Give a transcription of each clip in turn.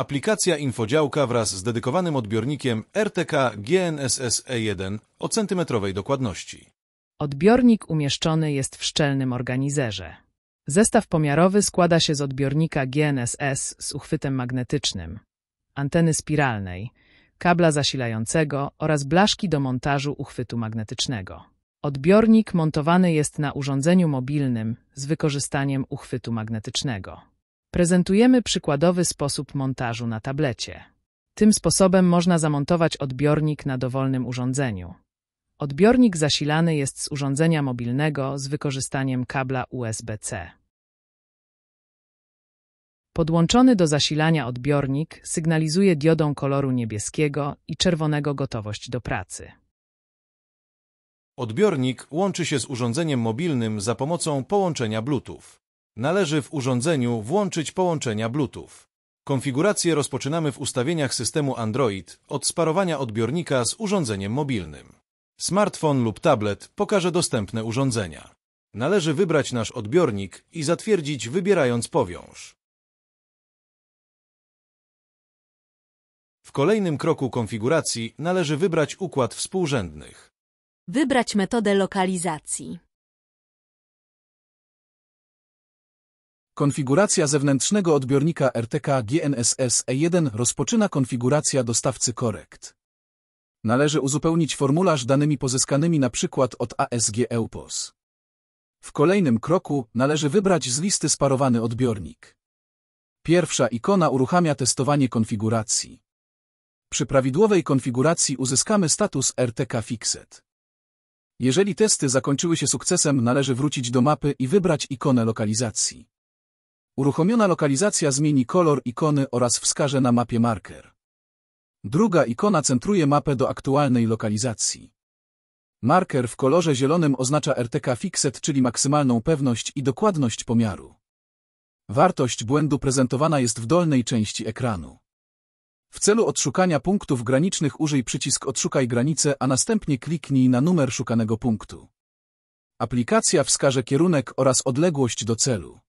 Aplikacja infodziałka wraz z dedykowanym odbiornikiem RTK GNSS-E1 o centymetrowej dokładności. Odbiornik umieszczony jest w szczelnym organizerze. Zestaw pomiarowy składa się z odbiornika GNSS z uchwytem magnetycznym, anteny spiralnej, kabla zasilającego oraz blaszki do montażu uchwytu magnetycznego. Odbiornik montowany jest na urządzeniu mobilnym z wykorzystaniem uchwytu magnetycznego. Prezentujemy przykładowy sposób montażu na tablecie. Tym sposobem można zamontować odbiornik na dowolnym urządzeniu. Odbiornik zasilany jest z urządzenia mobilnego z wykorzystaniem kabla USB-C. Podłączony do zasilania odbiornik sygnalizuje diodą koloru niebieskiego i czerwonego gotowość do pracy. Odbiornik łączy się z urządzeniem mobilnym za pomocą połączenia Bluetooth należy w urządzeniu włączyć połączenia Bluetooth. Konfigurację rozpoczynamy w ustawieniach systemu Android od sparowania odbiornika z urządzeniem mobilnym. Smartfon lub tablet pokaże dostępne urządzenia. Należy wybrać nasz odbiornik i zatwierdzić wybierając powiąż. W kolejnym kroku konfiguracji należy wybrać układ współrzędnych. Wybrać metodę lokalizacji. Konfiguracja zewnętrznego odbiornika RTK GNSS E1 rozpoczyna konfiguracja dostawcy korekt. Należy uzupełnić formularz danymi pozyskanymi np. od ASG EUPOS. W kolejnym kroku należy wybrać z listy sparowany odbiornik. Pierwsza ikona uruchamia testowanie konfiguracji. Przy prawidłowej konfiguracji uzyskamy status RTK Fixed. Jeżeli testy zakończyły się sukcesem, należy wrócić do mapy i wybrać ikonę lokalizacji. Uruchomiona lokalizacja zmieni kolor ikony oraz wskaże na mapie marker. Druga ikona centruje mapę do aktualnej lokalizacji. Marker w kolorze zielonym oznacza RTK Fixed, czyli maksymalną pewność i dokładność pomiaru. Wartość błędu prezentowana jest w dolnej części ekranu. W celu odszukania punktów granicznych użyj przycisk Odszukaj granicę, a następnie kliknij na numer szukanego punktu. Aplikacja wskaże kierunek oraz odległość do celu.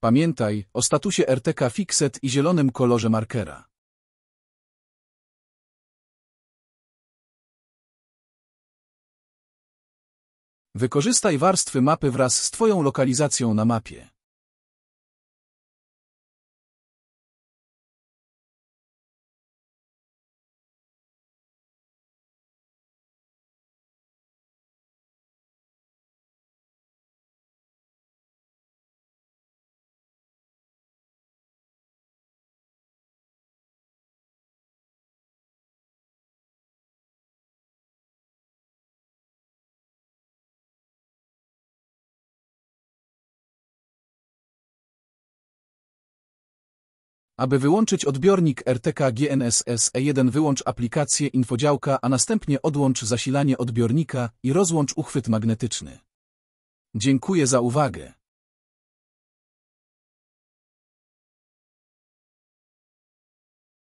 Pamiętaj o statusie RTK Fixed i zielonym kolorze markera. Wykorzystaj warstwy mapy wraz z Twoją lokalizacją na mapie. Aby wyłączyć odbiornik RTK GNSS E1 wyłącz aplikację infodziałka, a następnie odłącz zasilanie odbiornika i rozłącz uchwyt magnetyczny. Dziękuję za uwagę.